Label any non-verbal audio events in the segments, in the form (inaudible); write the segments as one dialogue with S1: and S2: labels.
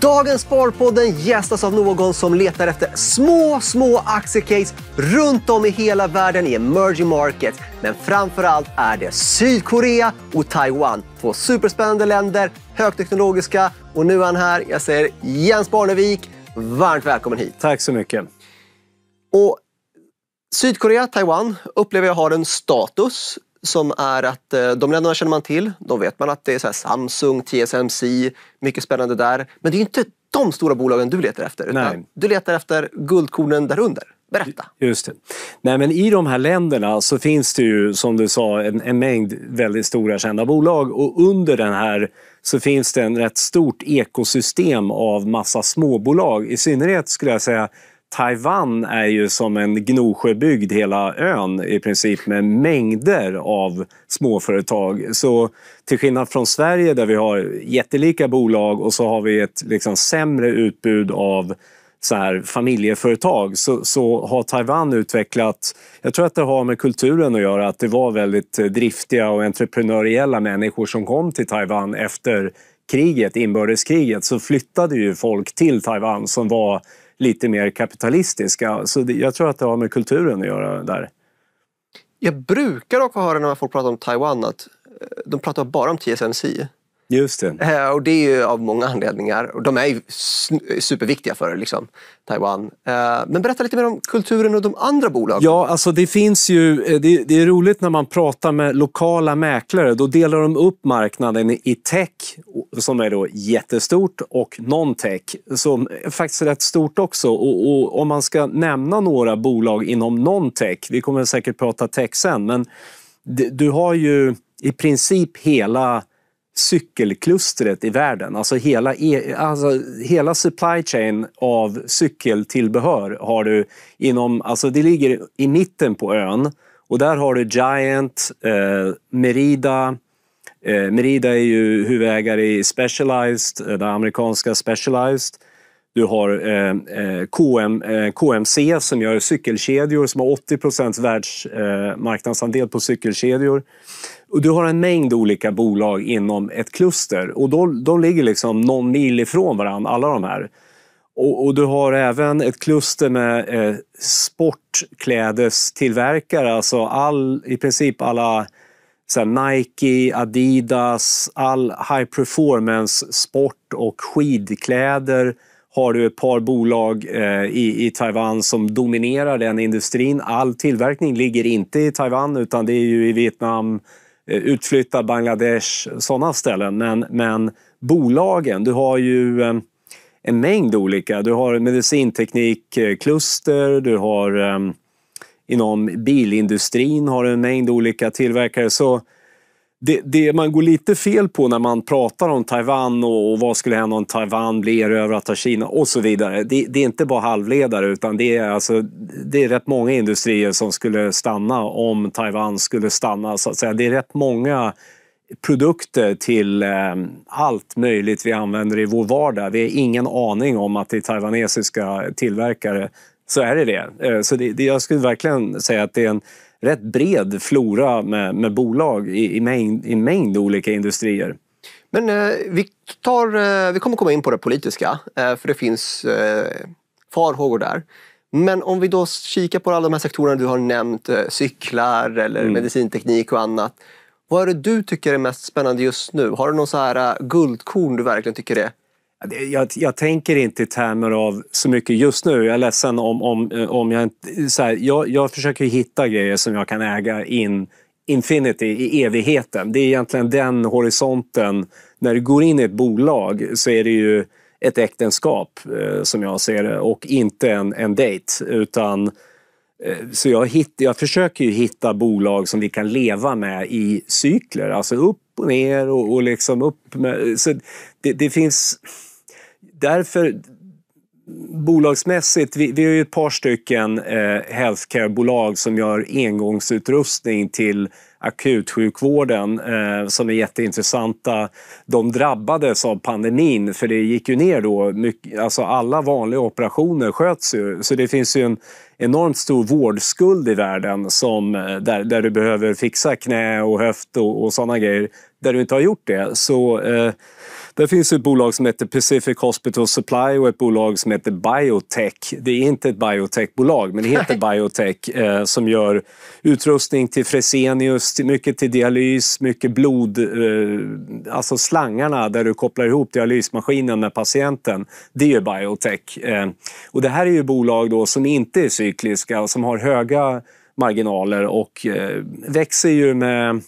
S1: Dagens Sparpodden gästas av någon som letar efter små, små aktiecase runt om i hela världen i emerging markets. Men framför allt är det Sydkorea och Taiwan. Två superspännande länder, högteknologiska. Och nu är han här. Jag säger Jens Barnevik. Varmt välkommen hit. Tack så mycket. Och Sydkorea, Taiwan upplever jag har en status som är att eh, de länderna känner man till. Då vet man att det är så Samsung, TSMC, mycket spännande där. Men det är inte de stora bolagen du letar efter. Nej. du
S2: letar efter guldkornen därunder. Berätta. Just det. Nej, men I de här länderna så finns det ju, som du sa, en, en mängd väldigt stora kända bolag och under den här så finns det ett rätt stort ekosystem av massa småbolag. I synnerhet skulle jag säga Taiwan är ju som en Gnosjöbygd, hela ön i princip, med mängder av småföretag. Så till skillnad från Sverige där vi har jättelika bolag och så har vi ett liksom sämre utbud av så här, familjeföretag så, så har Taiwan utvecklat, jag tror att det har med kulturen att göra, att det var väldigt driftiga och entreprenöriella människor som kom till Taiwan efter kriget, inbördeskriget, så flyttade ju folk till Taiwan som var lite mer kapitalistiska. Så det, jag tror att det har med kulturen att göra där. Jag
S1: brukar dock höra när folk pratar om Taiwan att eh, de pratar bara om TSMC. Just det. Eh, och det är ju av många anledningar. De är ju superviktiga för liksom, Taiwan. Eh, men berätta lite mer om kulturen och de andra bolagen. Ja,
S2: alltså det finns ju... Eh, det, det är roligt när man pratar med lokala mäklare. Då delar de upp marknaden i tech, som är då jättestort, och non-tech, som är faktiskt är rätt stort också. Och, och, om man ska nämna några bolag inom non-tech, vi kommer säkert prata tech sen, men du har ju i princip hela cykelklustret i världen. Alltså hela, e alltså hela supply chain av cykeltillbehör har du inom, alltså det ligger i mitten på ön och där har du Giant, eh, Merida, eh, Merida är ju huvudägare i Specialized, eh, det amerikanska Specialized. Du har eh, eh, KM, KMC som gör cykelkedjor som har 80 procents världsmarknadsandel på cykelkedjor du har en mängd olika bolag inom ett kluster och de, ligger liksom någon mil ifrån varandra, alla de här. Och, och du har även ett kluster med eh, sportklädestillverkare, alltså all, i princip alla Nike, Adidas, all high performance sport och skidkläder har du ett par bolag eh, i, i, Taiwan som dominerar den industrin. All tillverkning ligger inte i Taiwan utan det är ju i Vietnam, Eh, utflyttad Bangladesh, sådana ställen. Men, men bolagen, du har ju eh, en, mängd olika. Du har medicinteknikkluster, eh, du har inom bilindustrin har du en mängd olika tillverkare. Så det, det, man går lite fel på när man pratar om Taiwan och, och vad skulle hända om Taiwan blir erövrat av Kina och så vidare. Det, det, är inte bara halvledare utan det är, alltså, det är rätt många industrier som skulle stanna om Taiwan skulle stanna. Så att säga. Det är rätt många produkter till eh, allt möjligt vi använder i vår vardag. Vi har ingen aning om att det är taiwanesiska tillverkare. Så är det det. Eh, så det, det, jag skulle verkligen säga att det är en rätt bred flora med, med bolag i, i, mängd, i mängd olika industrier. Men eh, vi, tar, eh, vi kommer komma in på det politiska,
S1: eh, för det finns eh, farhågor där. Men om vi då kikar på alla de här sektorerna du har nämnt, eh, cyklar eller mm. medicinteknik och annat. Vad är det du tycker är mest spännande just nu? Har du någon så här eh,
S2: guldkorn du verkligen tycker är jag, jag, tänker inte i termer av så mycket just nu. Jag är ledsen om, om, om jag inte... jag, jag försöker hitta grejer som jag kan äga in infinity, i evigheten. Det är egentligen den horisonten. När du går in i ett bolag så är det ju ett äktenskap eh, som jag ser det och inte en, en dejt. Utan, eh, så jag, hitt, jag försöker ju hitta bolag som vi kan leva med i cykler. Alltså upp och ner och, och liksom upp med... Så det, det finns därför Bolagsmässigt, vi, vi har ju ett par stycken eh, healthcare-bolag som gör engångsutrustning till akutsjukvården eh, som är jätteintressanta. De drabbades av pandemin för det gick ju ner då. Mycket, alltså alla vanliga operationer sköts ju. Så det finns ju en enormt stor vårdskuld i världen som, eh, där, där du behöver fixa knä och höft och, och sådana grejer. Där du inte har gjort det. Så... Eh, där finns ett bolag som heter Pacific Hospital Supply och ett bolag som heter Biotech. Det är inte ett biotechbolag, men det heter Biotech eh, som gör utrustning till Fresenius, mycket till dialys, mycket blod... Eh, alltså slangarna där du kopplar ihop dialysmaskinen med patienten. Det är ju Biotech. Eh, och det här är ju bolag då som inte är cykliska och som har höga marginaler och eh, växer ju med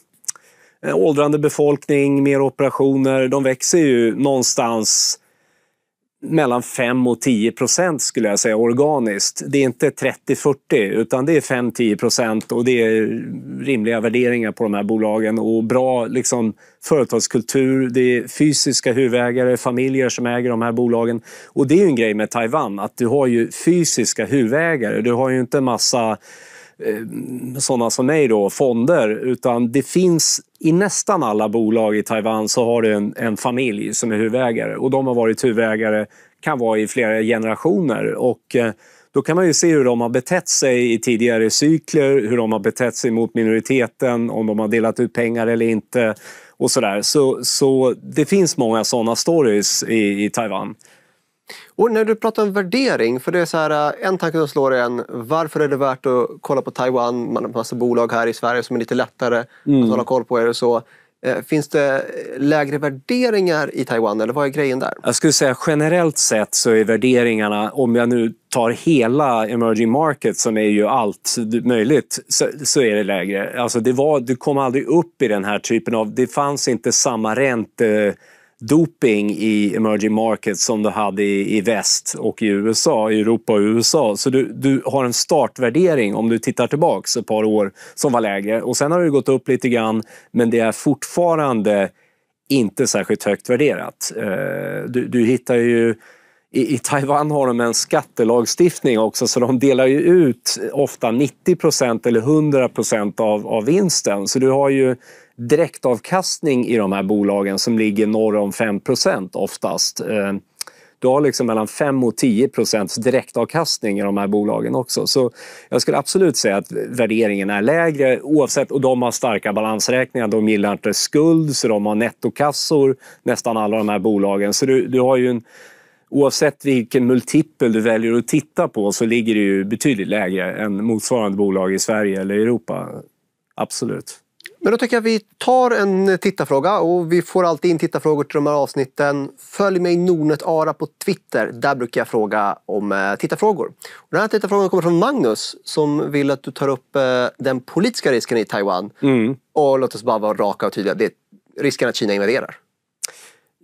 S2: Eh, åldrande befolkning, mer operationer. De växer ju någonstans mellan 5 och 10 procent skulle jag säga organiskt. Det är inte 30-40 utan det är 5-10 procent och det är rimliga värderingar på de här bolagen och bra liksom, företagskultur. Det är fysiska huvudägare, familjer som äger de här bolagen. Och det är ju en grej med Taiwan att du har ju fysiska huvudägare. Du har ju inte en massa Eh, sådana som mig då, fonder. Utan det finns i nästan alla bolag i Taiwan så har du en, en familj som är huvudägare. Och de har varit huvudägare, kan vara i flera generationer. Och eh, då kan man ju se hur de har betett sig i tidigare cykler, hur de har betett sig mot minoriteten, om de har delat ut pengar eller inte och sådär. Så, så det finns många sådana stories i, i Taiwan. Och när du pratar om värdering, för det är så
S1: här, äh, en tanke som slår en, varför är det värt att kolla på Taiwan? Man har massa bolag här i Sverige som är lite lättare mm. att hålla koll på. Er och så. Äh, finns det lägre värderingar
S2: i Taiwan eller vad är grejen där? Jag skulle säga generellt sett så är värderingarna, om jag nu tar hela emerging market som är ju allt möjligt, så, så är det lägre. Alltså det, var, det kom aldrig upp i den här typen av, det fanns inte samma ränte doping i emerging markets som du hade i, i väst och i USA, i Europa och USA. Så du, du har en startvärdering, om du tittar tillbaks ett par år, som var lägre. Och sen har det gått upp lite grann, men det är fortfarande inte särskilt högt värderat. Eh, du, du hittar ju i, Taiwan har de en skattelagstiftning också så de delar ju ut ofta 90 eller 100 av, av vinsten. Så du har ju direktavkastning i de här bolagen som ligger norr om 5 oftast. Eh, du har liksom mellan 5 och 10 procents direktavkastning i de här bolagen också. Så jag skulle absolut säga att värderingen är lägre oavsett och de har starka balansräkningar. De gillar inte skuld så de har nettokassor nästan alla de här bolagen. Så du, du har ju en Oavsett vilken multipel du väljer att titta på så ligger det ju betydligt lägre än motsvarande bolag i Sverige eller Europa. Absolut.
S1: Men då tycker jag vi tar en eh, tittarfråga och vi får alltid in tittarfrågor till de här avsnitten. Följ mig Nornet Ara på Twitter. Där brukar jag fråga om eh, tittarfrågor. Och den här tittarfrågan kommer från Magnus som vill att du tar upp eh, den politiska risken i Taiwan. Mm. Och låt oss bara vara raka och tydliga. Det är risken att Kina invaderar.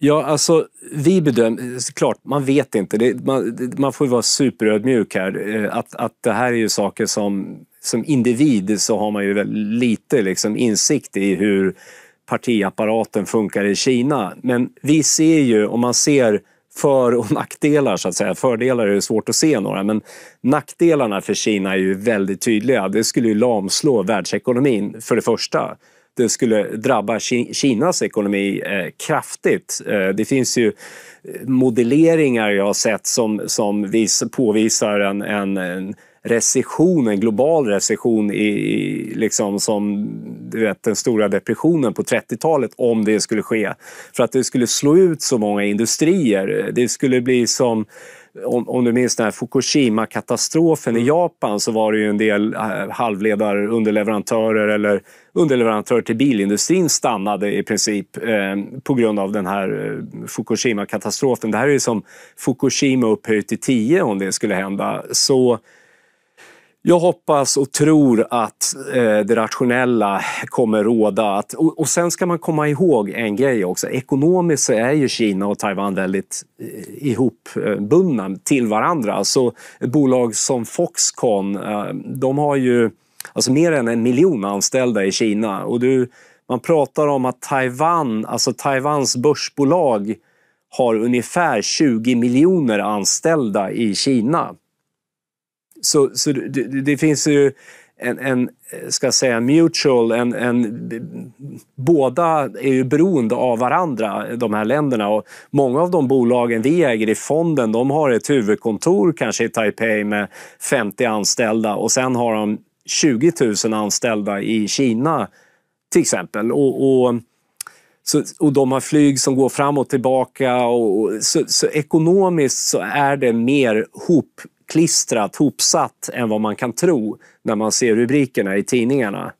S2: Ja, alltså vi bedömer... Klart, man vet inte. Det, man, man, får ju vara superödmjuk här. Att, att det här är ju saker som som individ så har man ju lite liksom insikt i hur partiapparaten funkar i Kina. Men vi ser ju, om man ser för och nackdelar, så att säga. Fördelar är det svårt att se några, men nackdelarna för Kina är ju väldigt tydliga. Det skulle ju lamslå världsekonomin, för det första. Det skulle drabba Kinas ekonomi eh, kraftigt. Eh, det finns ju eh, modelleringar jag har sett som, som påvisar en, en, en recession, en global recession i, i, liksom som du vet, den stora depressionen på 30-talet om det skulle ske. För att det skulle slå ut så många industrier. Det skulle bli som om, om du minns den här Fukushima-katastrofen i mm. Japan så var det ju en del eh, underleverantörer eller underleverantörer till bilindustrin stannade i princip eh, på grund av den här eh, Fukushima-katastrofen. Det här är ju som Fukushima upphöjt till 10 om det skulle hända. Så jag hoppas och tror att eh, det rationella kommer råda. Att, och, och, sen ska man komma ihåg en grej också. Ekonomiskt så är ju Kina och Taiwan väldigt eh, ihopbundna till varandra. Så alltså, bolag som Foxconn, eh, de har ju alltså mer än en miljon anställda i Kina. Och du, man pratar om att Taiwan, alltså Taiwans börsbolag har ungefär 20 miljoner anställda i Kina. Så, så det, det finns ju en, en ska jag säga, mutual, en, en, båda är ju beroende av varandra, de här länderna. Och många av de bolagen vi äger i fonden de har ett huvudkontor kanske i Taipei med 50 anställda och sen har de 20 000 anställda i Kina till exempel. Och, och, så, och de har flyg som går fram och tillbaka. Och, så, så ekonomiskt så är det mer hop klistrat, hopsatt än vad man kan tro när man ser rubrikerna i tidningarna.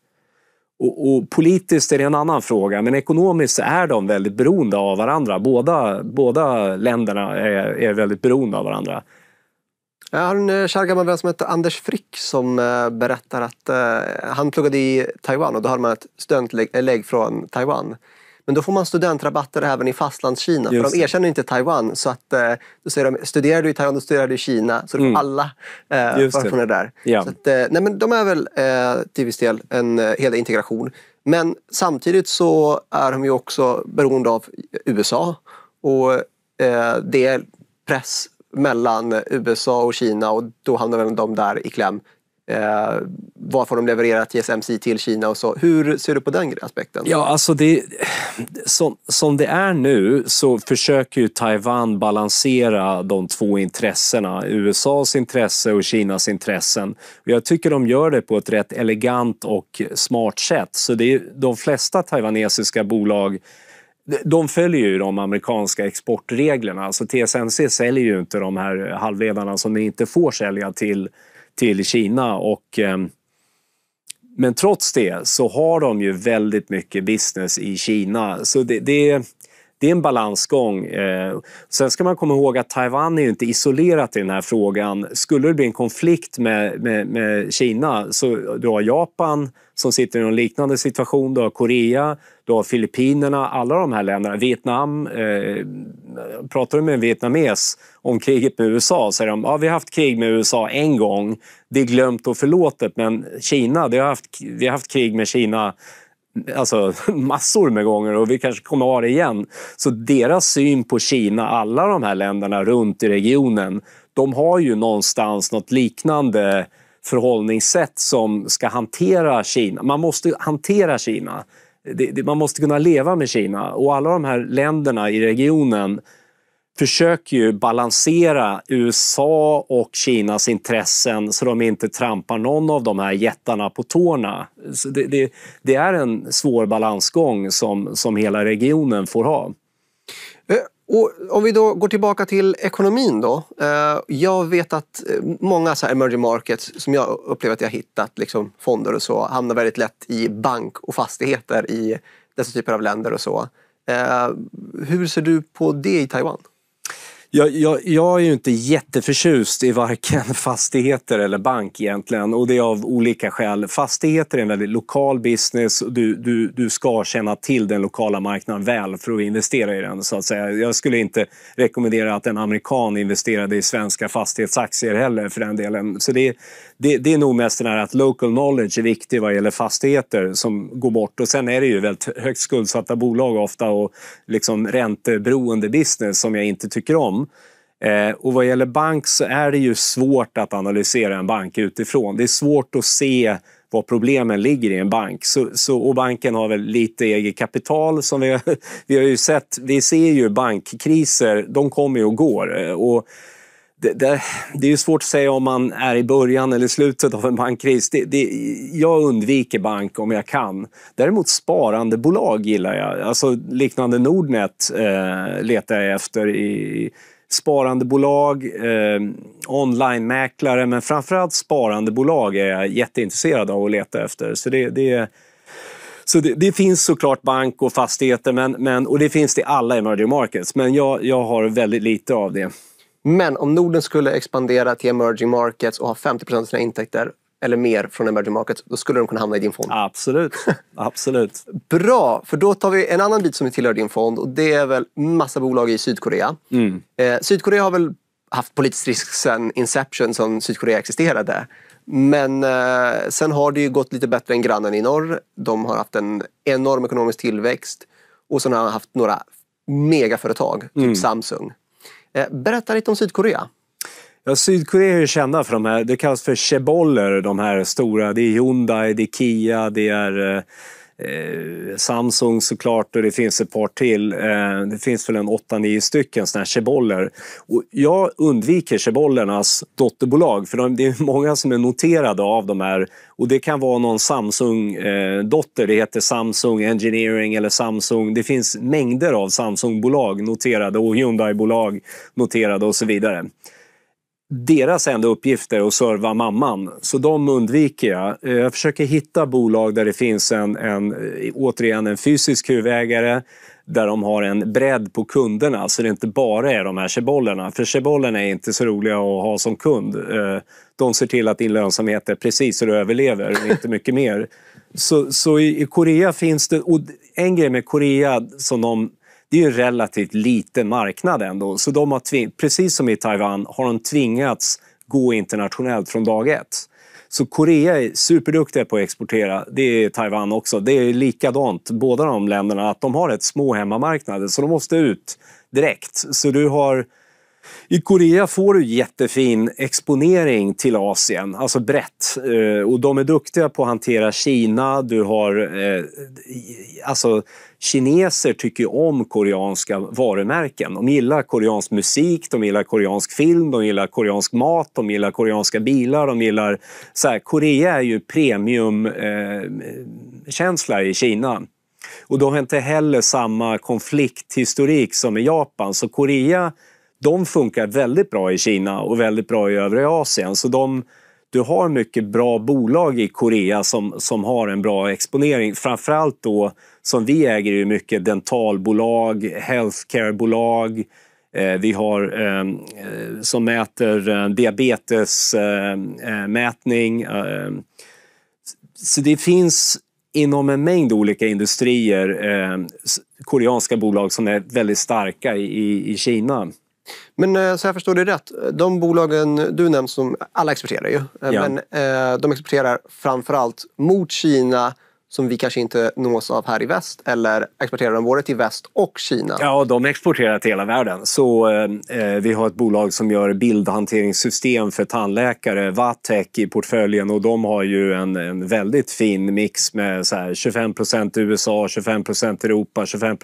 S2: Och, och politiskt är det en annan fråga, men ekonomiskt är de väldigt beroende av varandra. Båda, båda länderna är, är väldigt beroende av varandra. Jag har en
S1: eh, kär gammal vän som heter Anders Frick som eh, berättar att eh, han pluggade i Taiwan och då hade man ett studentlägg från Taiwan. Men då får man studentrabatter även i fastlandskina. För de erkänner inte Taiwan. Så att, eh, då säger de, studerar du i Taiwan, då studerar du i Kina. Så mm. alla eh, förmåner där. Ja. Så att, eh, nej, men de är väl eh, till viss del en eh, hel integration. Men samtidigt så är de ju också beroende av USA. Och eh, det är press mellan USA och Kina och då hamnar väl de där i kläm Eh, varför de levererat TSMC till Kina och så. Hur ser du på den aspekten? Ja,
S2: alltså det, som, som det är nu så försöker Taiwan balansera de två intressena. USAs intresse och Kinas intressen. Jag tycker de gör det på ett rätt elegant och smart sätt. Så det är, de flesta taiwanesiska bolag de följer ju de amerikanska exportreglerna. Alltså TSMC säljer ju inte de här halvledarna som de inte får sälja till till Kina. Och, ehm, men trots det så har de ju väldigt mycket business i Kina. Så det, det, det är en balansgång. Eh. sen ska man komma ihåg att Taiwan är inte isolerat i den här frågan. Skulle det bli en konflikt med, med, med Kina så du har Japan som sitter i en liknande situation, du har Korea då Filippinerna, alla de här länderna, Vietnam. Eh, pratar du med en vietnames om kriget med USA så säger de ja, vi har haft krig med USA en gång. Det är glömt och förlåtet, men Kina, det har haft, vi har haft krig med Kina alltså, (laughs) massor med gånger och vi kanske kommer att ha det igen. Så deras syn på Kina, alla de här länderna runt i regionen, de har ju någonstans något liknande förhållningssätt som ska hantera Kina. Man måste hantera Kina det, det, man måste kunna leva med Kina och alla de här länderna i regionen försöker ju balansera USA och Kinas intressen så de inte trampar någon av de här jättarna på tårna. Det, det, det, är en svår balansgång som, som hela regionen får ha. Eh,
S1: och om vi då går tillbaka till ekonomin då.
S2: Eh, jag vet att eh,
S1: många så emerging markets som jag upplever att jag hittat, liksom fonder och så, hamnar väldigt lätt i bank och fastigheter i dessa typer av länder och så. Eh, hur ser du på
S2: det i Taiwan? Jag, jag, jag, är ju inte jätteförtjust i varken (laughs) fastigheter eller bank egentligen och det är av olika skäl. Fastigheter är en väldigt lokal business. Du, du, du ska känna till den lokala marknaden väl för att investera i den. så att säga. Jag skulle inte rekommendera att en amerikan investerade i svenska fastighetsaktier heller för den delen. Så det, det, det är nog mest den här att local knowledge är viktig vad gäller fastigheter som går bort. Och sen är det ju väldigt högt skuldsatta bolag ofta och liksom ränteberoende business som jag inte tycker om. Eh, och vad gäller bank så är det ju svårt att analysera en bank utifrån. Det är svårt att se var problemen ligger i en bank. Så, så, och banken har väl lite eget kapital som vi (laughs) vi har ju sett. Vi ser ju bankkriser, de kommer och går. Eh, och det, det, det, är svårt att säga om man är i början eller slutet av en bankkris. Det, det, jag undviker bank om jag kan. Däremot sparandebolag gillar jag. Alltså liknande Nordnet eh, letar jag efter i sparandebolag, eh, onlinemäklare men framförallt sparandebolag är jag jätteintresserad av att leta efter. Så det, det så det, det, finns såklart bank och fastigheter men, men, och det finns det i alla emerging markets men jag, jag har väldigt lite av det. Men om Norden skulle expandera till emerging markets
S1: och ha 50 av sina intäkter eller mer från emerging markets, då skulle de kunna hamna i din fond. Absolut. (laughs) Absolut. Bra, för då tar vi en annan bit som tillhör din fond och det är väl massa bolag i Sydkorea. Mm. Eh, Sydkorea har väl haft politisk risk sedan inception, som Sydkorea existerade. Men eh, sen har det ju gått lite bättre än grannen i norr. De har haft en enorm ekonomisk tillväxt och sen har de haft några megaföretag, typ mm. Samsung. Eh, berätta lite om Sydkorea.
S2: Ja, Sydkorea är ju kända för de här, det kallas för cheboller, de här stora. Det är Hyundai, det är Kia, det är eh, eh, Samsung såklart och det finns ett par till. Eh, det finns väl en 8-9 stycken sådana här Cheboller. Och jag undviker Chebollernas dotterbolag för de, det är många som är noterade av de här och det kan vara någon Samsung-dotter. Eh, det heter Samsung Engineering eller Samsung. Det finns mängder av Samsung-bolag noterade och Hyundai-bolag noterade och så vidare deras enda uppgift är att serva mamman, så de undviker jag. Eh, jag försöker hitta bolag där det finns en, en eh, återigen en fysisk huvudägare där de har en bredd på kunderna så det inte bara är de här chebollerna. För chebollerna är inte så roliga att ha som kund. Eh, de ser till att din lönsamhet är precis så du överlever, och inte mycket mer. Så, så i, i Korea finns det... Och en grej med Korea som de det är ju en relativt liten marknad ändå. Så de har precis som i Taiwan har de tvingats gå internationellt från dag ett. Så Korea är superduktiga på att exportera. Det är Taiwan också. Det är likadant, båda de länderna, att de har ett små hemmamarknader, så de måste ut direkt. Så du har i Korea får du jättefin exponering till Asien, alltså brett. Eh, och de är duktiga på att hantera Kina. Du har... Eh, alltså, kineser tycker om koreanska varumärken. De gillar koreansk musik, de gillar koreansk film, de gillar koreansk mat, de gillar koreanska bilar, de gillar... Så här, Korea är ju premiumkänsla eh, i Kina. Och de har inte heller samma konflikthistorik som i Japan, så Korea de funkar väldigt bra i Kina och väldigt bra i övriga Asien. Så de, du har mycket bra bolag i Korea som, som har en bra exponering. Framförallt då, som vi äger ju mycket dentalbolag, healthcarebolag. Eh, vi har eh, eh, som mäter eh, diabetesmätning. så det finns inom en mängd olika industrier koreanska bolag som är väldigt starka i Kina. Men eh, så jag förstår det rätt, de bolagen du nämnt som, alla exporterar ju, eh, ja. men
S1: eh, de exporterar framförallt mot Kina som vi kanske inte nås av här i väst? Eller exporterar de både till väst och Kina?
S2: Ja, de exporterar till hela världen. Så, eh, eh vi har ett bolag som gör bildhanteringssystem för tandläkare, Vatec, i portföljen och de har ju en, en väldigt fin mix med så här, 25 USA, 25 Europa, 25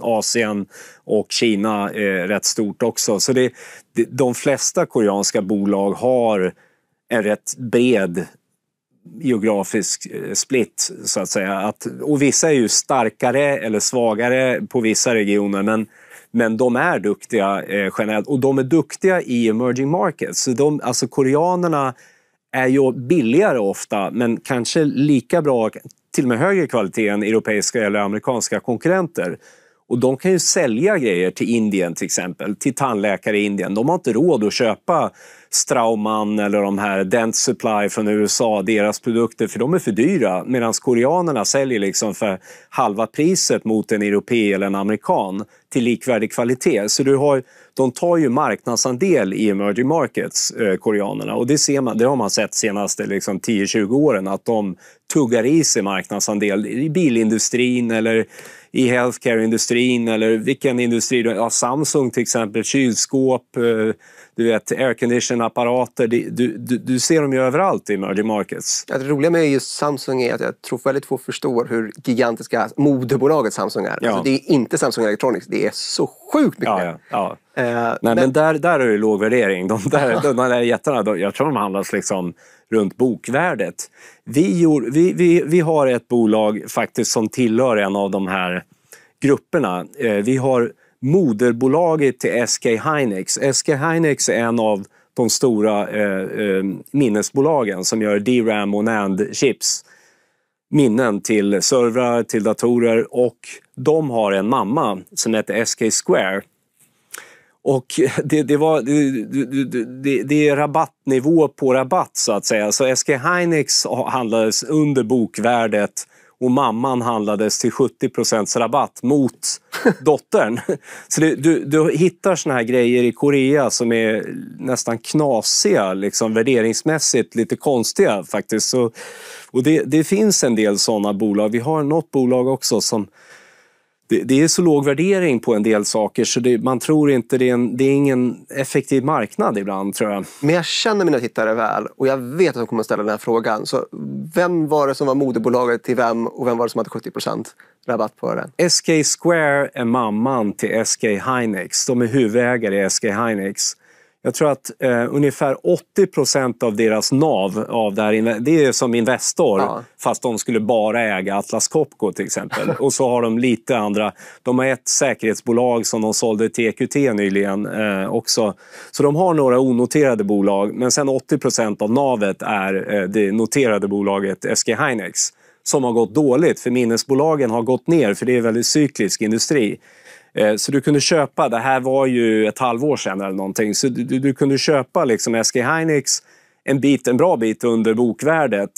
S2: Asien och Kina eh, rätt stort också. Så det, de flesta koreanska bolag har en rätt bred geografisk eh, split, så att säga. Att, och vissa är ju starkare eller svagare på vissa regioner, men, men de är duktiga eh, generellt. Och de är duktiga i emerging markets. Så de, alltså koreanerna är ju billigare ofta, men kanske lika bra, till och med högre kvalitet än europeiska eller amerikanska konkurrenter. Och de kan ju sälja grejer till Indien till exempel, till tandläkare i Indien. De har inte råd att köpa Strauman eller de här Dent Supply från USA, deras produkter, för de är för dyra. Medan koreanerna säljer liksom för halva priset mot en europé eller en amerikan till likvärdig kvalitet. Så du har, de tar ju marknadsandel i emerging markets, eh, koreanerna. Och det, ser man, det har man sett de senaste liksom, 10-20 åren, att de tuggar i sig marknadsandel i bilindustrin eller i healthcare-industrin eller vilken industri. du Ja, Samsung till exempel, kylskåp, eh, du vet, aircondition-apparater. Du, du, du, ser dem ju överallt i emerging markets. Ja, det roliga med just Samsung är att jag tror väldigt få förstår hur
S1: gigantiska moderbolaget Samsung är. Alltså, ja. Alltså, det är inte Samsung Electronics, det är så sjukt mycket. Ja,
S2: ja, ja. Eh, Nej, men... men, där, där är det låg värdering. De där, de där jättarna, de, jag tror de handlas liksom runt bokvärdet. Vi, gjorde, vi, vi, vi har ett bolag faktiskt som tillhör en av de här grupperna. Eh, vi har moderbolaget till SK Hynix. SK Hynix är en av de stora eh, eh minnesbolagen som gör DRAM och NAND-chips. Minnen till servrar, till datorer och de har en mamma som heter SK Square. Och (laughs) det, det, var, det, det, är rabattnivå på rabatt så att säga. Så SK Hynix handlades under bokvärdet och mamman handlades till 70 rabatt mot (laughs) dottern. Så det, du, du hittar såna här grejer i Korea som är nästan knasiga, liksom, värderingsmässigt lite konstiga faktiskt. Så, och det, det finns en del såna bolag. Vi har något bolag också som det, det, är så låg värdering på en del saker så det, man tror inte det är, en, det är ingen effektiv marknad ibland, tror jag. Men jag känner mina tittare väl
S1: och jag vet att de kommer att ställa den här frågan. Så vem var det som var moderbolaget till vem och vem var det som hade
S2: 70 rabatt på det? SK Square är mamman till SK Hynix. De är huvudägare i SK Hynix. Jag tror att eh, ungefär 80 procent av deras nav, av det, här, det är som Investor, ja. fast de skulle bara äga Atlas Copco till exempel. och så har de lite andra. De har ett säkerhetsbolag som de sålde till EQT nyligen eh, också. Så de har några onoterade bolag, men sen 80 procent av navet är eh, det noterade bolaget SG Hynex. som har gått dåligt, för minnesbolagen har gått ner, för det är väldigt cyklisk industri. Eh, så du kunde köpa, det här var ju ett halvår sedan eller någonting, så du, du kunde köpa liksom SK Hynix en, bit, en bra bit under bokvärdet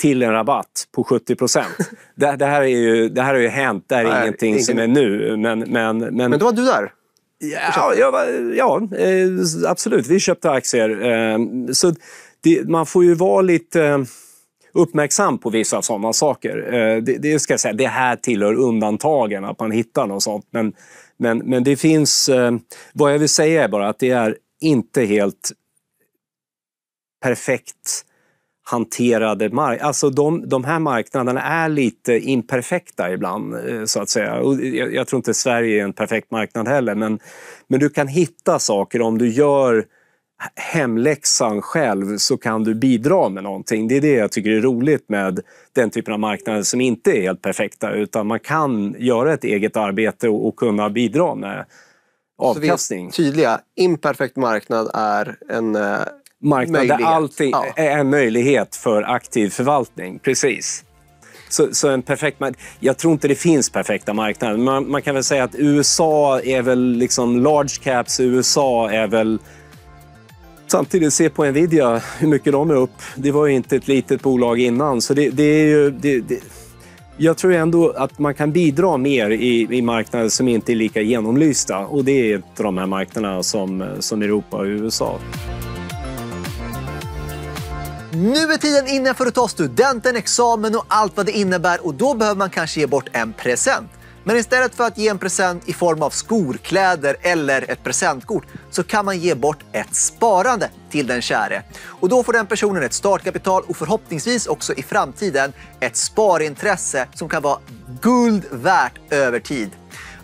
S2: till en rabatt på 70 procent. (laughs) det, det, här är ju, har ju hänt, det här är Nej, ingenting ingen... som är nu. Men, men, men... men då var du där? Ja, ja, ja, eh, absolut. Vi köpte aktier. Eh, så det, man får ju vara lite uppmärksam på vissa sådana saker. Eh, det, det, ska jag säga, det här tillhör undantagen, att man hittar något sånt. Men, men, men det finns... Eh, vad jag vill säga är bara att det är inte helt perfekt hanterade marknader. Alltså de, de här marknaderna är lite imperfekta ibland, eh, så att säga. Och jag, jag tror inte Sverige är en perfekt marknad heller, men, men du kan hitta saker om du gör hemläxan själv så kan du bidra med någonting. Det är det jag tycker är roligt med den typen av marknader som inte är helt perfekta utan man kan göra ett eget arbete och, kunna bidra med avkastning.
S1: Så vi är tydliga, imperfekt marknad är en eh, Marknad möjlighet. där allting ja.
S2: är en möjlighet för aktiv förvaltning. Precis. Så, så, en perfekt Jag tror inte det finns perfekta marknader. Man, man kan väl säga att USA är väl liksom large caps, USA är väl Samtidigt, se på Nvidia, hur mycket de är upp. Det var ju inte ett litet bolag innan, så det, det är ju... Det, det, jag tror ändå att man kan bidra mer i, i marknader som inte är lika genomlysta och det är de här marknaderna som, som Europa och USA.
S1: Nu är tiden inne för att ta studenten, examen och allt vad det innebär och då behöver man kanske ge bort en present. Men istället för att ge en present i form av skor, kläder eller ett presentkort så kan man ge bort ett sparande till den käre. Och då får den personen ett startkapital och förhoppningsvis också i framtiden ett sparintresse som kan vara guld värt över tid.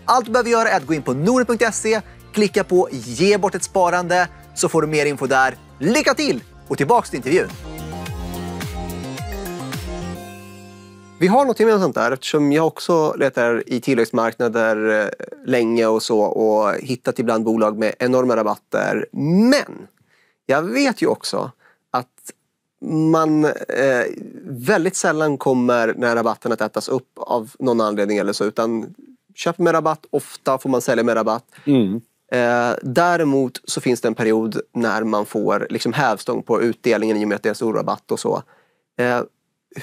S1: Allt du behöver göra är att gå in på nordnet.se, klicka på ge bort ett sparande så får du mer info där. Lycka till och tillbaks till intervjun. Vi har något gemensamt där eftersom jag också letar i tillväxtmarknader eh, länge och så och hittat ibland bolag med enorma rabatter. Men jag vet ju också att man eh, väldigt sällan kommer när rabatten att ätas upp av någon anledning eller så. Utan köper med rabatt, ofta får man sälja med rabatt. Mm. Eh, däremot så finns det en period när man får liksom hävstång på utdelningen i och med att det är stor rabatt och så. Eh,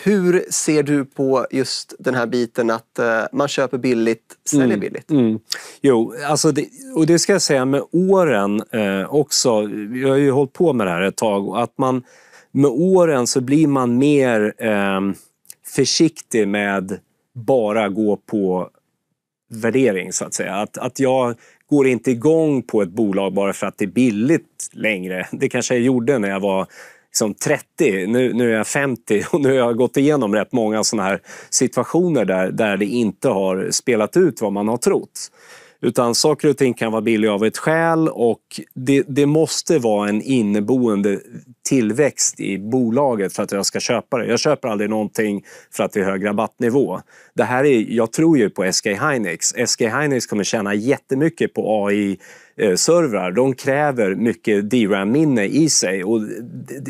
S1: hur ser du på just den här biten att eh, man köper billigt, säljer mm,
S2: billigt? Mm. Jo, alltså det, och det ska jag säga med åren eh, också. Jag har ju hållit på med det här ett tag. Att man, med åren så blir man mer eh, försiktig med bara gå på värdering så att säga. Att, att jag går inte igång på ett bolag bara för att det är billigt längre. Det kanske jag gjorde när jag var liksom 30, nu, nu är jag 50 (laughs) och nu har jag gått igenom rätt många sådana här situationer där, där det inte har spelat ut vad man har trott. Utan saker och ting kan vara billiga av ett skäl och det, det, måste vara en inneboende tillväxt i bolaget för att jag ska köpa det. Jag köper aldrig någonting för att det är hög rabattnivå. Det här är, jag tror ju på SK Hynix. SK Hynix kommer tjäna jättemycket på AI eh, servrar, de kräver mycket DRAM-minne i sig. Och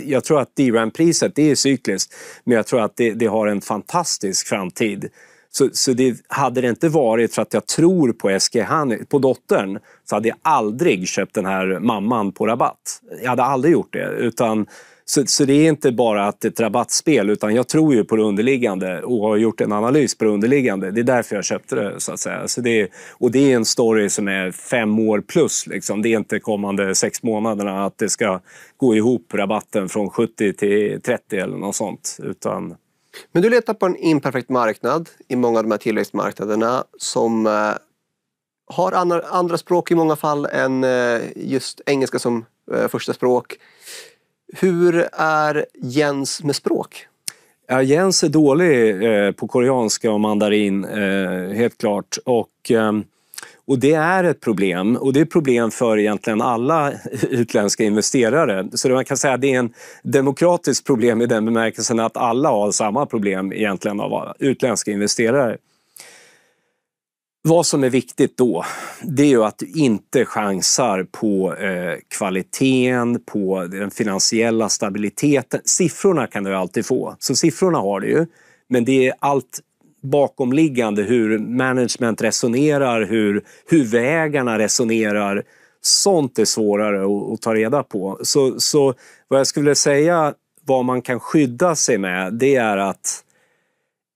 S2: jag tror att DRAM-priset, det är cykliskt, men jag tror att det, det har en fantastisk framtid. Så, så det, hade det inte varit för att jag tror på SG, han, på dottern, så hade jag aldrig köpt den här mamman på rabatt. Jag hade aldrig gjort det. Utan, så, så det är inte bara att ett rabattspel, utan jag tror ju på det underliggande och har gjort en analys på det underliggande. Det är därför jag köpte det. så att säga. Så det, och det är en story som är fem år plus. Liksom. Det är inte kommande sex månaderna att det ska gå ihop rabatten från 70 till 30 eller något sånt. Utan men du letar på en imperfekt marknad i många
S1: av de här tillväxtmarknaderna som eh, har andra språk i många fall än eh, just engelska som eh, första språk. Hur är Jens med språk?
S2: Ja, Jens är dålig på koreanska och mandarin, helt klart. Och, ehm, och det är ett problem och det är ett problem för egentligen alla utländska investerare. Så man kan säga att det är en demokratiskt problem i den bemärkelsen att alla har samma problem egentligen av utländska investerare. Vad som är viktigt då, det är ju att du inte chansar på eh, kvaliteten, på den finansiella stabiliteten. Siffrorna kan du alltid få, så siffrorna har du ju. Men det är allt bakomliggande, hur management resonerar, hur huvudägarna resonerar. Sånt är svårare att, att ta reda på. Så, så vad jag skulle säga, vad man kan skydda sig med, det är att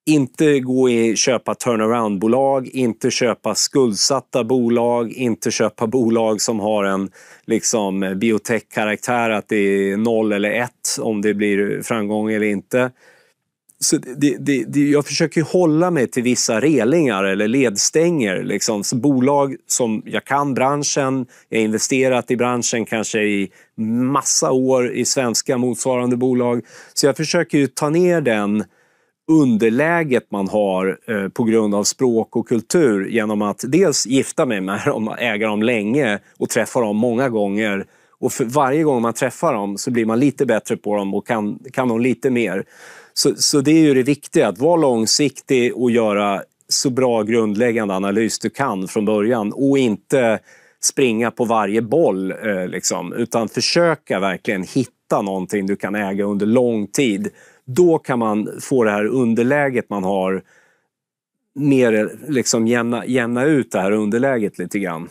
S2: inte gå i köpa turnaround-bolag, inte köpa skuldsatta bolag, inte köpa bolag som har en liksom, biotech-karaktär, att det är noll eller ett om det blir framgång eller inte så det, det, det, jag försöker hålla mig till vissa relingar eller ledstänger. Liksom. Så bolag som jag kan branschen, jag har investerat i branschen kanske i massa år i svenska motsvarande bolag. Så jag försöker ta ner den underläget man har eh, på grund av språk och kultur genom att dels gifta mig med dem, äga dem länge och träffa dem många gånger. Och för varje gång man träffar dem så blir man lite bättre på dem och kan, kan dem lite mer. Så, så det är ju det viktiga, att vara långsiktig och göra så bra grundläggande analys du kan från början och inte springa på varje boll, eh, liksom, utan försöka verkligen hitta någonting du kan äga under lång tid. Då kan man få det här underläget man har mer liksom jämna, jämna ut det här underläget lite grann.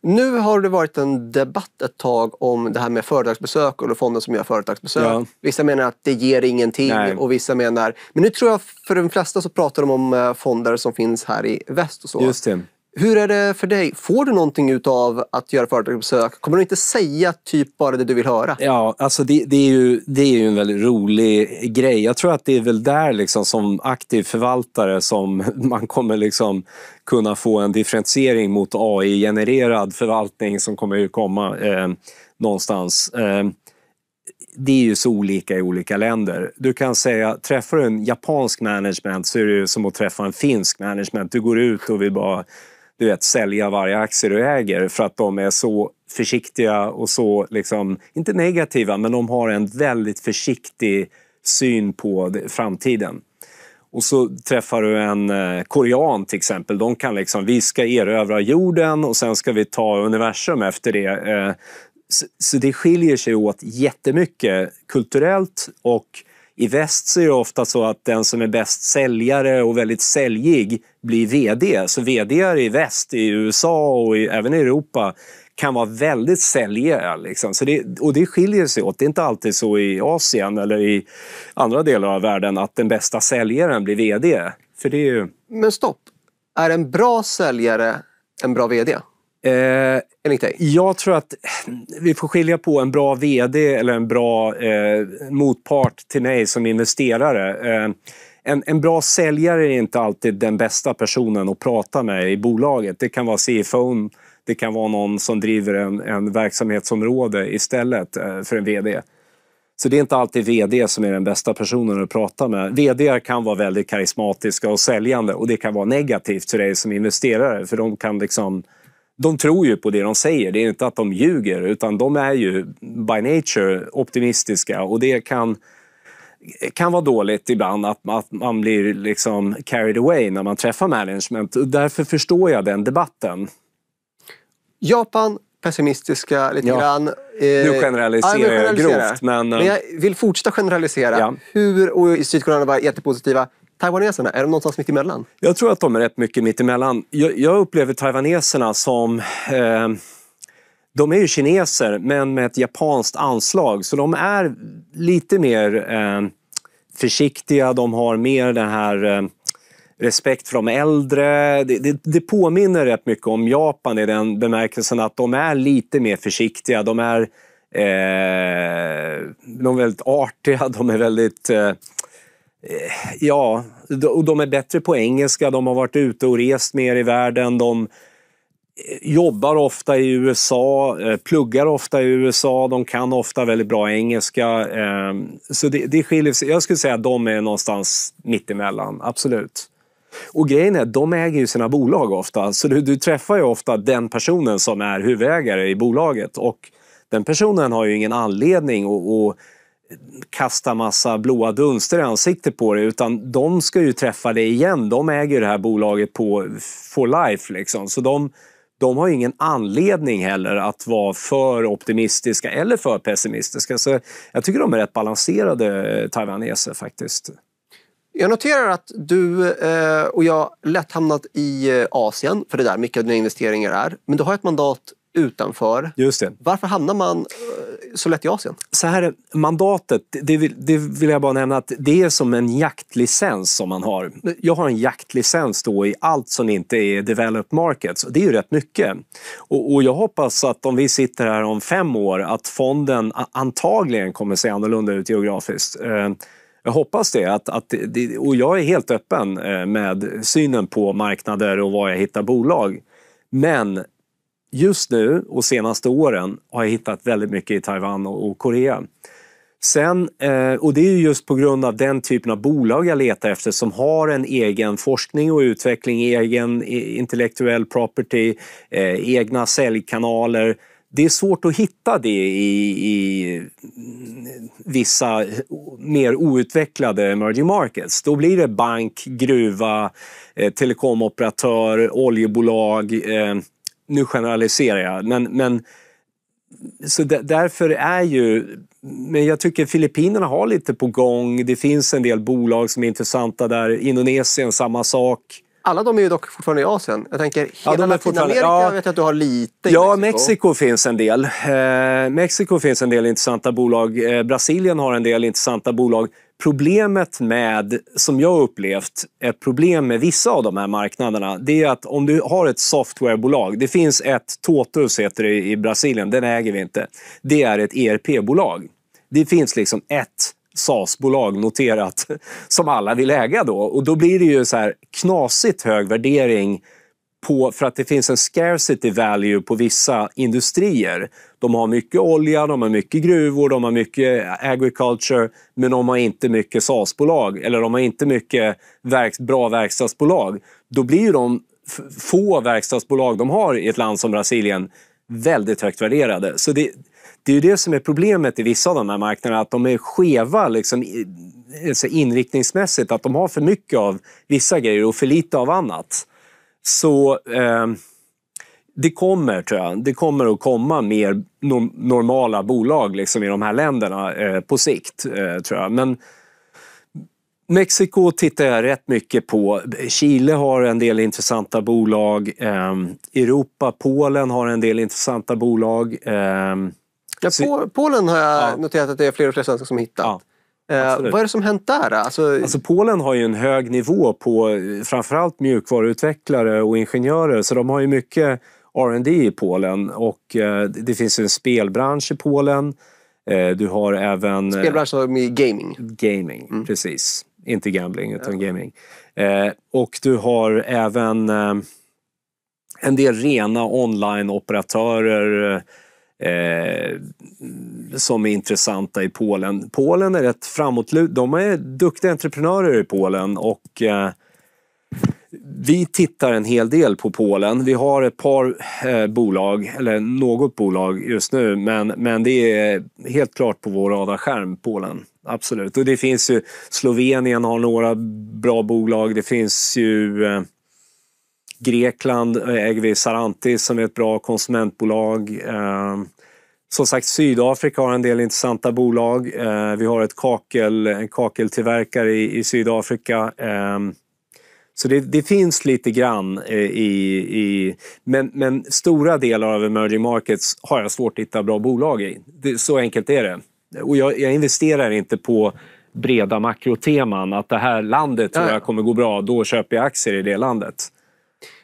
S2: Nu har det
S1: varit en debatt ett tag om det här med företagsbesök och fonden som gör företagsbesök. Ja. Vissa menar att det ger ingenting Nej. och vissa menar... Men nu tror jag för de flesta så pratar de om eh, fonder som finns här i
S2: väst och så. Just det.
S1: Hur är det för dig? Får du någonting utav att göra företagsbesök? Kommer du inte säga typ bara det du vill höra?
S2: Ja, alltså det, det, är ju, det är ju en väldigt rolig grej. Jag tror att det är väl där liksom som aktiv förvaltare som (laughs) man kommer liksom kunna få en differentiering mot AI-genererad förvaltning som kommer ju komma eh, någonstans. Eh, det är ju så olika i olika länder. Du kan säga, träffar du en japansk management så är det ju som att träffa en finsk management. Du går ut och vill bara du vet, sälja varje aktie du äger för att de är så försiktiga och så, liksom, inte negativa, men de har en väldigt försiktig syn på framtiden. Och så träffar du en eh, korean till exempel. De kan liksom, vi ska erövra jorden och sen ska vi ta universum efter det. Eh, så det skiljer sig åt jättemycket kulturellt och i väst så är det ofta så att den som är bäst säljare och väldigt säljig blir VD. Så VD i väst, i USA och i, även i Europa kan vara väldigt säljiga. Liksom. Så det, och det skiljer sig åt. Det är inte alltid så i Asien eller i andra delar av världen att den bästa säljaren blir VD. För det är ju... Men stopp! Är en bra säljare en bra VD? Eh, enligt dig? Jag tror att vi får skilja på en bra VD eller en bra eh, motpart till mig som investerare. Eh, en, en bra säljare är inte alltid den bästa personen att prata med i bolaget. Det kan vara CFO, det kan vara någon som driver en, en verksamhetsområde istället eh, för en VD. Så det är inte alltid VD som är den bästa personen att prata med. VD kan vara väldigt karismatiska och säljande och det kan vara negativt för dig som investerare för de kan liksom de tror ju på det de säger. Det är inte att de ljuger, utan de är ju by nature optimistiska och det kan kan vara dåligt ibland att, att man blir liksom carried away när man träffar management. Därför förstår jag den debatten. Japan,
S1: pessimistiska lite ja. grann. nu eh, generaliserar jag grovt. Men, eh, men jag vill fortsätta generalisera. Ja. Hur, och Sydkoreanerna var jättepositiva taiwaneserna? Är de någonstans mitt emellan?
S2: Jag tror att de är rätt mycket mitt emellan. Jag, jag upplever taiwaneserna som eh, de är ju kineser, men med ett japanskt anslag. Så de är lite mer eh, försiktiga, de har mer den här eh, respekt för de äldre. Det, det, det, påminner rätt mycket om Japan i den bemärkelsen att de är lite mer försiktiga. De är, eh, de är väldigt artiga, de är väldigt eh, Eh, ja, och de är bättre på engelska, de har varit ute och rest mer i världen, de eh, jobbar ofta i USA, eh, pluggar ofta i USA, de kan ofta väldigt bra engelska. Så det, det skiljer sig. Jag skulle säga att de är någonstans mittemellan, absolut. Och grejen är de äger ju sina bolag ofta, så du, du träffar ju ofta den personen som är huvudägare i bolaget och den personen har ju ingen anledning att kasta massa blåa dunster i ansiktet på dig utan de ska ju träffa dig igen. De äger det här bolaget på for life. Liksom. Så de, de har ingen anledning heller att vara för optimistiska eller för pessimistiska. Så jag tycker de är rätt balanserade, eh, taiwaneser faktiskt.
S1: Jag noterar att du eh, och jag lätt hamnat i eh, Asien, för det är där mycket av dina investeringar är. Men du har ett mandat utanför.
S2: Just det. Varför hamnar man eh, så lätt i Asien? Så här, mandatet, det vill, det vill jag bara nämna att det är som en jaktlicens som man har. Jag har en jaktlicens då i allt som inte är developed markets. Det är ju rätt mycket. Och, och jag hoppas att om vi sitter här om fem år att fonden antagligen kommer se annorlunda ut geografiskt. Eh, jag hoppas det, att, att, och jag är helt öppen eh, med synen på marknader och var jag hittar bolag. Men just nu och senaste åren har jag hittat väldigt mycket i Taiwan och, Korea. Sen, eh, och det är just på grund av den typen av bolag jag letar efter som har en egen forskning och utveckling, egen intellektuell property, eh, egna säljkanaler. Det är svårt att hitta det i, i vissa mer outvecklade emerging markets. Då blir det bank, gruva, eh, telekomoperatör, oljebolag, nu generaliserar jag, men, men så därför är ju... Men jag tycker Filippinerna har lite på gång. Det finns en del bolag som är intressanta där. Indonesien, samma sak. Alla de är ju dock fortfarande i Asien. Jag tänker hela ja, Latinamerika ja, vet
S1: jag att du har lite Ja, Mexiko.
S2: Mexiko. finns en del. Eh, Mexiko finns en del intressanta bolag. Eh, Brasilien har en del intressanta bolag. Problemet med, som jag upplevt, ett problem med vissa av de här marknaderna, det är att om du har ett softwarebolag, det finns ett, Totus heter det i Brasilien, den äger vi inte. Det är ett ERP-bolag. Det finns liksom ett SAS-bolag noterat (laughs) som alla vill äga då. Och då blir det ju så här knasigt hög värdering på för att det finns en scarcity value på vissa industrier. De har mycket olja, de har mycket gruvor, de har mycket agriculture men de har inte mycket SAS-bolag eller de har inte mycket verk bra verkstadsbolag. Då blir ju de få verkstadsbolag de har i ett land som Brasilien väldigt högt värderade. Så det, det är ju det som är problemet i vissa av de här marknaderna, att de är skeva liksom, alltså inriktningsmässigt. Att de har för mycket av vissa grejer och för lite av annat. Så eh, det kommer, tror jag. Det kommer att komma mer no normala bolag liksom, i de här länderna eh, på sikt, eh, tror jag. Men Mexiko tittar jag rätt mycket på. Chile har en del intressanta bolag. Ehm, Europa, Polen har en del intressanta bolag. Ehm, ja, Polen har jag ja. noterat att det är fler och fler svenskar som hittat. Ja. Eh, Absolut. vad är det som hänt där? Alltså... alltså... Polen har ju en hög nivå på eh, framförallt mjukvaruutvecklare och ingenjörer så de har ju mycket R&D i Polen och eh, det finns en spelbransch i Polen. Du har även... Spelbransch med gaming. Gaming, mm. precis. Inte gambling utan ja. gaming. Och du har även en del rena online-operatörer eh, som är intressanta i Polen. Polen är rätt framåtlutade, De är duktiga entreprenörer i Polen och eh, vi tittar en hel del på Polen. Vi har ett par eh, bolag, eller något bolag just nu, men, men det är helt klart på vår radarskärm, Polen. Absolut. Och det finns ju, Slovenien har några bra bolag. Det finns ju eh, Grekland eh, äger vi Sarantis som är ett bra konsumentbolag. Ehm, som sagt, Sydafrika har en del intressanta bolag. Ehm, vi har ett kakel, en kakeltillverkare i, Sydafrika. Ehm, så det, det, finns lite grann eh, i... i men, men, stora delar av emerging markets har jag svårt att hitta bra bolag i. Det, så enkelt är det. Och jag, jag, investerar inte på breda makroteman, att det här landet tror jag kommer gå bra, då köper jag aktier i det landet.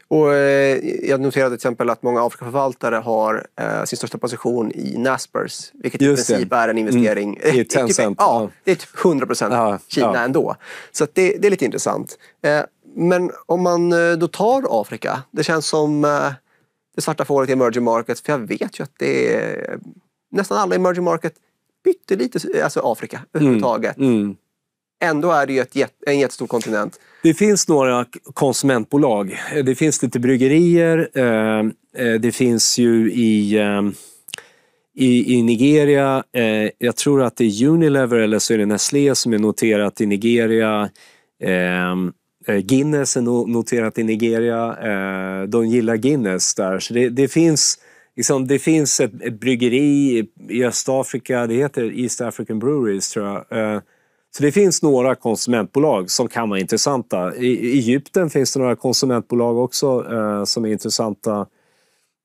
S1: Och, eh, jag noterade till exempel att många Afrikaförvaltare har eh, sin största position i Naspers, vilket Just i princip mm. det. är en investering. Mm. I 10 ja, det är typ 100 procent ja, Kina ja. ändå. Så det, det, är lite intressant. Eh, men om man eh, då tar Afrika, det känns som eh, det svarta fåret i emerging markets, för jag vet ju att det är nästan alla emerging market pyttelite, alltså Afrika mm. överhuvudtaget. Mm. Mm. Ändå är det ju ett, en
S2: jättestor kontinent. Det finns några konsumentbolag. Eh, det finns lite bryggerier. Eh, eh, det finns ju i, i, i Nigeria, jag tror att det är Unilever eller så är det Nestlé som är noterat i Nigeria. Guinness är noterat i Nigeria. De gillar Guinness där. Så det, det finns liksom, det finns ett, ett bryggeri i Östafrika, det heter East African Breweries tror jag, så det finns några konsumentbolag som kan vara intressanta. I, Egypten finns det några konsumentbolag också eh, som är intressanta.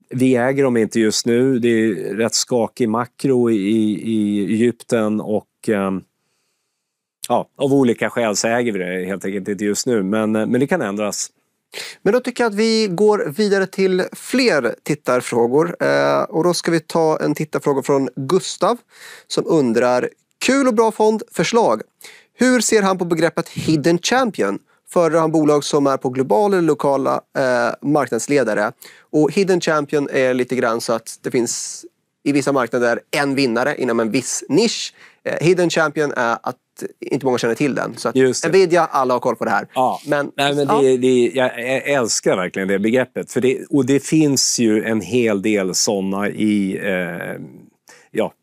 S2: Vi äger dem inte just nu. Det är rätt skakig makro i, i Egypten och eh, ja, av olika skäl så äger vi det helt enkelt inte just nu. Men, eh, men det kan ändras. Men då tycker jag att vi går vidare till fler tittarfrågor. Eh, och då ska vi
S1: ta en tittarfråga från Gustav som undrar Kul och bra fond. Förslag. Hur ser han på begreppet hidden champion? Föredrar han bolag som är på globala eller lokala eh, marknadsledare? Och hidden champion är lite grann så att det finns i vissa marknader en vinnare inom en viss nisch. Eh, hidden champion är att inte många känner till den. Så att Nvidia, alla har koll på det här. Ja. Men, Nej, men ja.
S2: det, jag älskar verkligen det begreppet. För det, och det finns ju en hel del sådana i eh, ja,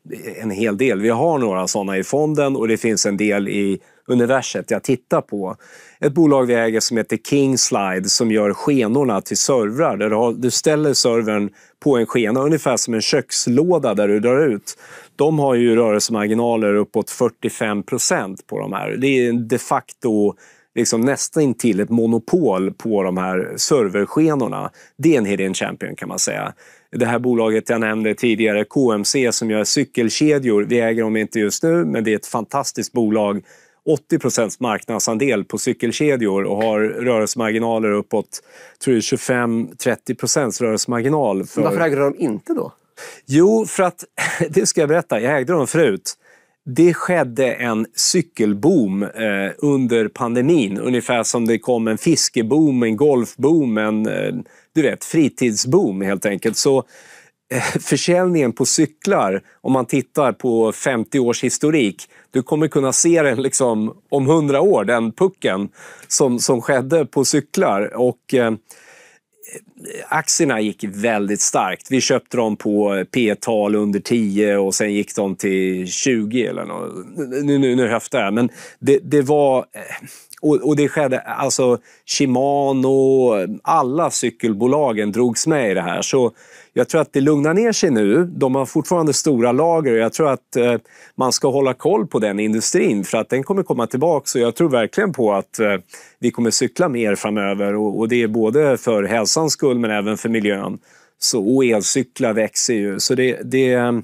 S2: en hel del. Vi har några sådana i fonden och det finns en del i universet jag tittar på. Ett bolag vi äger som heter Kingslide som gör skenorna till servrar. Där du, har, du ställer servern på en skena, ungefär som en kökslåda där du drar ut. De har ju rörelsemarginaler uppåt 45 procent på de här. Det är de facto liksom nästan till ett monopol på de här serverskenorna. Det är en hidden champion kan man säga det här bolaget jag nämnde tidigare, KMC, som gör cykelkedjor. Vi äger dem inte just nu, men det är ett fantastiskt bolag. 80 marknadsandel på cykelkedjor och har rörelsemarginaler uppåt 25-30 rörelsemarginal. För... varför äger de inte då? Jo, för att, (laughs) det ska jag berätta, jag ägde dem förut det skedde en cykelboom eh, under pandemin. Ungefär som det kom en fiskeboom, en golfboom, en eh, du vet, fritidsboom helt enkelt. Så eh, försäljningen på cyklar, om man tittar på 50 års historik, du kommer kunna se den liksom om 100 år, den pucken som, som skedde på cyklar. Och, eh, aktierna gick väldigt starkt. Vi köpte dem på P-tal under 10 och sen gick de till 20 eller något. Nu, nu, nu höftar jag, men det, det var... Eh, och, och, det skedde, alltså Shimano, alla cykelbolagen drogs med i det här. Så jag tror att det lugnar ner sig nu. De har fortfarande stora lager och jag tror att eh, man ska hålla koll på den industrin för att den kommer komma tillbaka. Så jag tror verkligen på att eh, vi kommer cykla mer framöver och, det är både för hälsans skull men även för miljön. Så, och elcyklar växer ju. Så det, det är eh,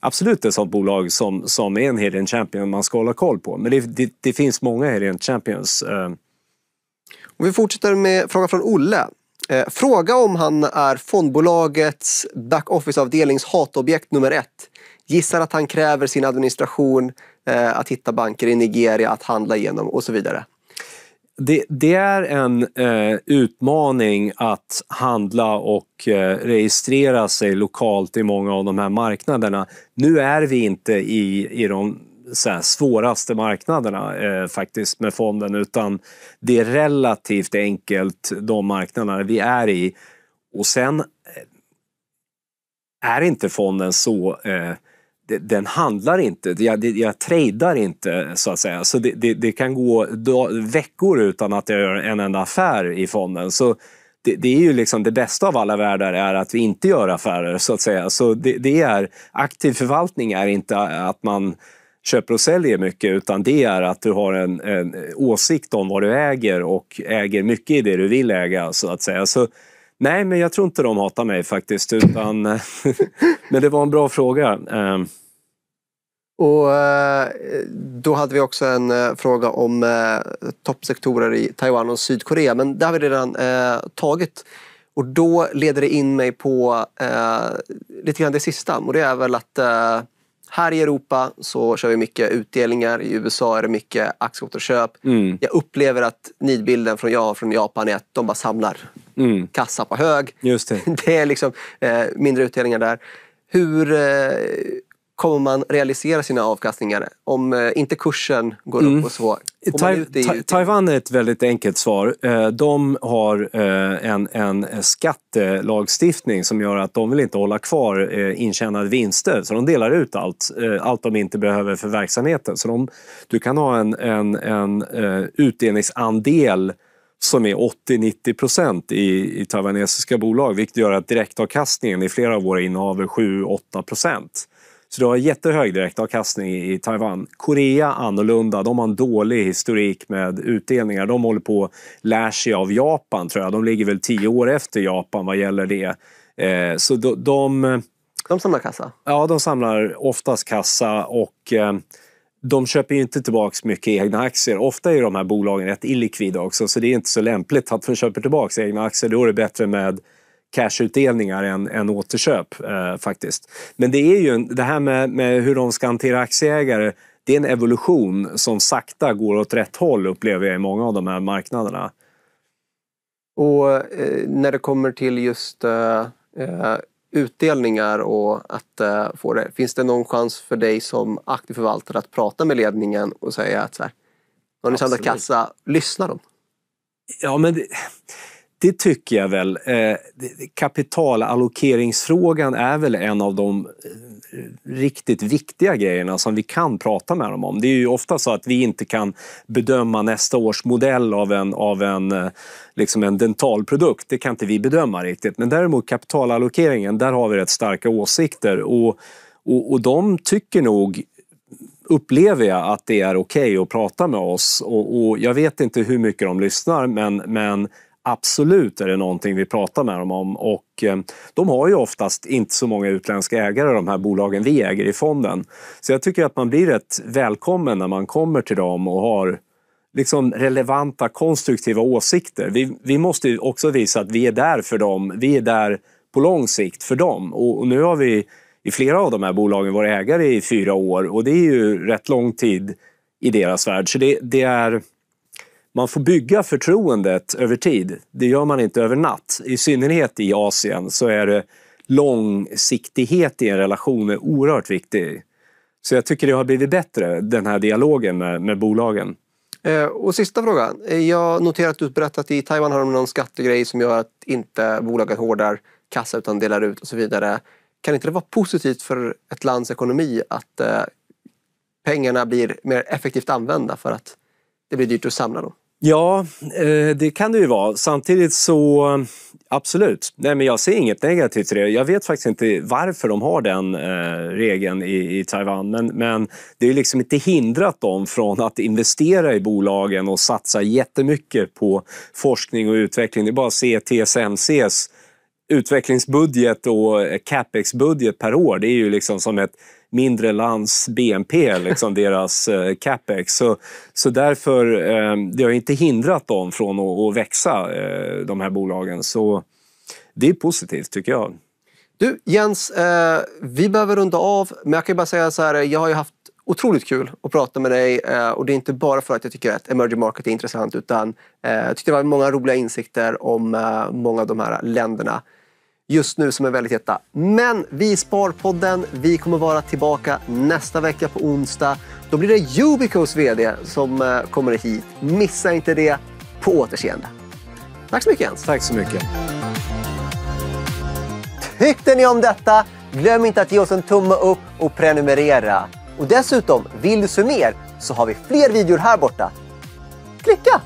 S2: absolut ett sådant bolag som, som är en hidden champion man ska hålla koll på. Men det, det, det finns många hidden champions. Eh. vi fortsätter med frågan från
S1: Olle. Eh, fråga om han är fondbolagets backoffice-avdelnings hatobjekt nummer ett. Gissar att han kräver sin administration eh, att hitta banker i Nigeria att handla genom och så vidare.
S2: Det, det är en eh, utmaning att handla och eh, registrera sig lokalt i många av de här marknaderna. Nu är vi inte i, i de svåraste marknaderna eh, faktiskt med fonden utan det är relativt enkelt de marknaderna vi är i. Och sen eh, är inte fonden så eh, den handlar inte, jag, jag tradar inte så att säga. Så det, det, det kan gå veckor utan att jag gör en enda affär i fonden. Så det, det, är ju liksom det bästa av alla världar är att vi inte gör affärer så att säga. Så det, det är, aktiv förvaltning är inte att man köper och säljer mycket utan det är att du har en, en åsikt om vad du äger och äger mycket i det du vill äga så att säga. Så, nej, men jag tror inte de hatar mig faktiskt utan (laughs) (laughs) men det var en bra fråga. Ehm. Och eh, då hade vi också
S1: en eh, fråga om eh, toppsektorer i Taiwan och Sydkorea men det har vi redan tagit. Och då leder det in mig på eh, lite grann det sista och det är väl att eh, här i Europa så kör vi mycket utdelningar. I USA är det mycket aktieåterköp. Mm. Jag upplever att nidbilden från jag från Japan är att de bara samlar mm. kassa på hög. Just det. (laughs) det är liksom eh, mindre utdelningar där. Hur, eh, kommer man realisera sina avkastningar om eh, inte kursen går mm. upp och så? I...
S2: Taiwan är ett väldigt enkelt svar. Eh, de har eh, en, en skattelagstiftning som gör att de vill inte hålla kvar intjänade vinster. Så de delar ut allt, allt de inte behöver för verksamheten. Så de, du kan ha en, en, en utdelningsandel som är 80-90 procent i, i taiwanesiska bolag, vilket gör att direktavkastningen i flera av våra innehav är 7-8 procent. Så du har jättehög direktavkastning i Taiwan. Korea annorlunda. De har en dålig historik med utdelningar. De håller på att lära sig av Japan, tror jag. De ligger väl tio år efter Japan vad gäller det. Eh, så de, de... De samlar kassa? Ja, de samlar oftast kassa och eh, de köper ju inte tillbaka mycket egna aktier. Ofta är de här bolagen rätt illikvida också, så det är inte så lämpligt att de köper tillbaka egna aktier. Då är det bättre med cashutdelningar än, än återköp eh, faktiskt. Men det är ju det här med, med hur de ska hantera aktieägare det är en evolution som sakta går åt rätt håll upplever jag i många av de här marknaderna. Och eh, när det kommer till just eh, eh utdelningar och att
S1: eh, få det. Finns det någon chans för dig som aktiv förvaltare att prata med ledningen och säga att så här, har ni samlat kassa,
S2: lyssna dem? Ja, men det, det tycker jag väl. Eh, kapitalallokeringsfrågan är väl en av de eh, riktigt viktiga grejerna som vi kan prata med dem om. Det är ju ofta så att vi inte kan bedöma nästa års modell av en, av en, eh, liksom en dentalprodukt. Det kan inte vi bedöma riktigt. Men däremot kapitalallokeringen, där har vi rätt starka åsikter. Och, och, och de tycker nog upplever jag att det är okej okay att prata med oss. Och, och, jag vet inte hur mycket de lyssnar, men, men Absolut är det någonting vi pratar med dem om och eh, de har ju oftast inte så många utländska ägare de här bolagen vi äger i fonden. Så jag tycker att man blir rätt välkommen när man kommer till dem och har liksom relevanta, konstruktiva åsikter. Vi, vi måste också visa att vi är där för dem. Vi är där på lång sikt för dem. Och, och nu har vi i flera av de här bolagen varit ägare i fyra år och det är ju rätt lång tid i deras värld. Så det, det är man får bygga förtroendet över tid. Det gör man inte över natt. I synnerhet i Asien så är det långsiktighet i en relation är oerhört viktig. Så jag tycker det har blivit bättre, den här dialogen med, med bolagen.
S1: Eh, och sista frågan. Eh, jag noterar att du berättat att i Taiwan har de någon skattegrej som gör att inte bolaget hårdar kassa utan delar ut och så vidare. Kan inte det vara positivt för ett lands ekonomi att eh, pengarna blir mer effektivt använda för att det blir dyrt att samla dem?
S2: Ja, eh, det kan det ju vara. Samtidigt så, absolut. Nej, men jag ser inget negativt i det. Jag vet faktiskt inte varför de har den eh, regeln i, i Taiwan. Men, men det har liksom inte hindrat dem från att investera i bolagen och satsa jättemycket på forskning och utveckling. Det är bara att se TSMCs utvecklingsbudget och eh, capex-budget per år. Det är ju liksom som ett mindre lands BNP, liksom deras eh, capex. Så, så därför, eh, det har inte hindrat dem från att, att växa, eh, de här bolagen. Så det är positivt tycker jag. Du Jens, eh, vi
S1: behöver runda av, men jag kan bara säga så här, jag har ju haft otroligt kul att prata med dig. Eh, och det är inte bara för att jag tycker att emerging market är intressant utan eh, jag tyckte det var många roliga insikter om eh, många av de här länderna just nu som är väldigt heta. Men vi Sparpodden, vi kommer vara tillbaka nästa vecka på onsdag. Då blir det Ubicos VD som eh, kommer hit. Missa inte det. På återseende. Tack så mycket Jens. Tack så mycket. Tyckte ni om detta? Glöm inte att ge oss en tumme upp och prenumerera. Och dessutom, vill du se mer så har vi fler videor här borta. Klicka!